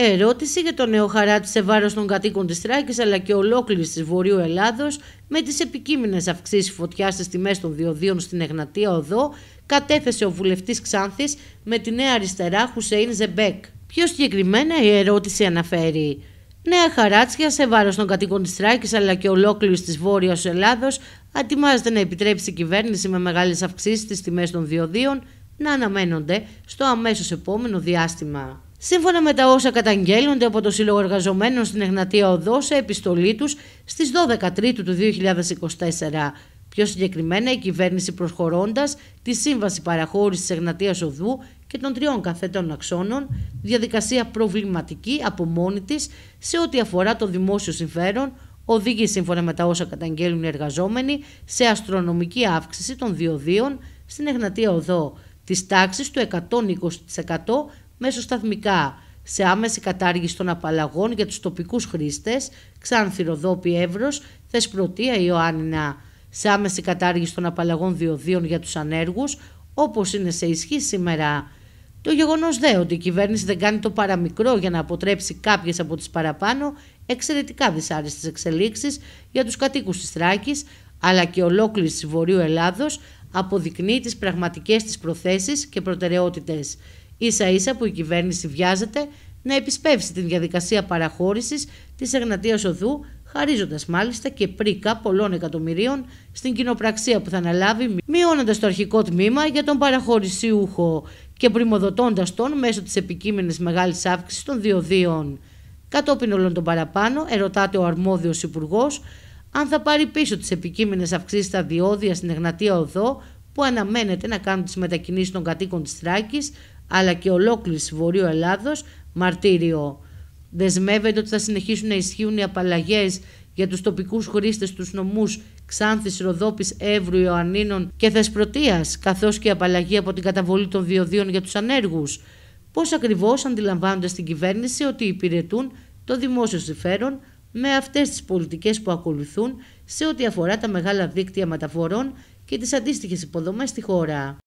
Ερώτηση για το νέο χαράτσι σε βάρος των κατοίκων της Τράκης αλλά και ολόκληρης της Βορείου Ελλάδος με τις επικείμενες αυξήσεις φωτιάς στις τιμές των διοδίων στην Εγνατία Οδό κατέθεσε ο βουλευτής Ξάνθης με τη Νέα Αριστερά Χουσέιν Ζεμπέκ. Πιο συγκεκριμένα η ερώτηση αναφέρει Νέα χαράτσια σε βάρος των κατοίκων της Τράκης αλλά και ολόκληρης της Βόρειας Ελλάδος ετοιμάζεται να επιτρέψει η κυβέρνηση με μεγάλες αυξήσεις στις τιμές των διοδίων να αναμένονται στο αμέσως επόμενο διάστημα. Σύμφωνα με τα όσα καταγγέλλονται από το Σύλλογο Εργαζομένων στην Εγνατία Οδό σε επιστολή τους στις 12 Τρίτου του 2024. Πιο συγκεκριμένα, η κυβέρνηση προσχωρώντας... τη σύμβαση παραχώρησης Εγνατίας Οδού και των τριών καθέτων αξώνων, διαδικασία προβληματική από μόνη της σε ό,τι αφορά το δημόσιο συμφέρον, οδηγεί σύμφωνα με τα όσα καταγγέλουν οι εργαζόμενοι σε αστρονομική αύξηση των διοδίων στην Εγνατία Οδό της τάξης του 120% μεσοσταθμικά σε άμεση κατάργηση των απαλλαγών για τους τοπικούς χρήστες, Ροδόπη Εύρος, Θεσπρωτεία Ιωάννα, σε άμεση κατάργηση των απαλλαγών διοδίων για τους ανέργους, όπως είναι σε ισχύ σήμερα. Το γεγονός δε ότι η κυβέρνηση δεν κάνει το παραμικρό για να αποτρέψει κάποιες από τις παραπάνω εξαιρετικά δυσάρεστες εξελίξεις για τους κατοίκους της Θράκης, αλλά και ολόκληρης της Βορείου Ελλάδος αποδεικνύει τις πραγματικές της προθέσεις και προτεραιότητες ίσα ίσα που η κυβέρνηση βιάζεται να επισπεύσει την διαδικασία παραχώρησης της Εγνατίας Οδού, χαρίζοντας μάλιστα και πρίκα πολλών εκατομμυρίων στην κοινοπραξία που θα αναλάβει, μειώνοντας το αρχικό τμήμα για τον παραχωρησιούχο και πρημοδοτώντας τον μέσω της επικείμενης μεγάλης αύξησης των διοδίων. Κατόπιν όλων των παραπάνω, ερωτάται ο αρμόδιος υπουργός αν θα πάρει πίσω τις επικείμενες αυξήσεις στα διόδια στην Εγνατία Οδό που αναμένεται να κάνουν τις μετακινήσεις των κατοίκων της Θράκης αλλά και ολόκληρης Βορείου Ελλάδος μαρτύριο. Δεσμεύεται ότι θα συνεχίσουν να ισχύουν οι απαλλαγές για τους τοπικούς χρήστες τους νομούς Ξάνθης, Ροδόπης, Εύρου, Ιωαννίνων και Θεσπρωτείας, καθώς και η απαλλαγή από την καταβολή των διοδίων για τους ανέργους. Πώς ακριβώς αντιλαμβάνονται στην κυβέρνηση ότι υπηρετούν το δημόσιο συμφέρον με αυτές τις πολιτικές που ακολουθούν σε ό,τι αφορά τα μεγάλα δίκτυα μεταφορών και τις αντίστοιχες υποδομές στη χώρα.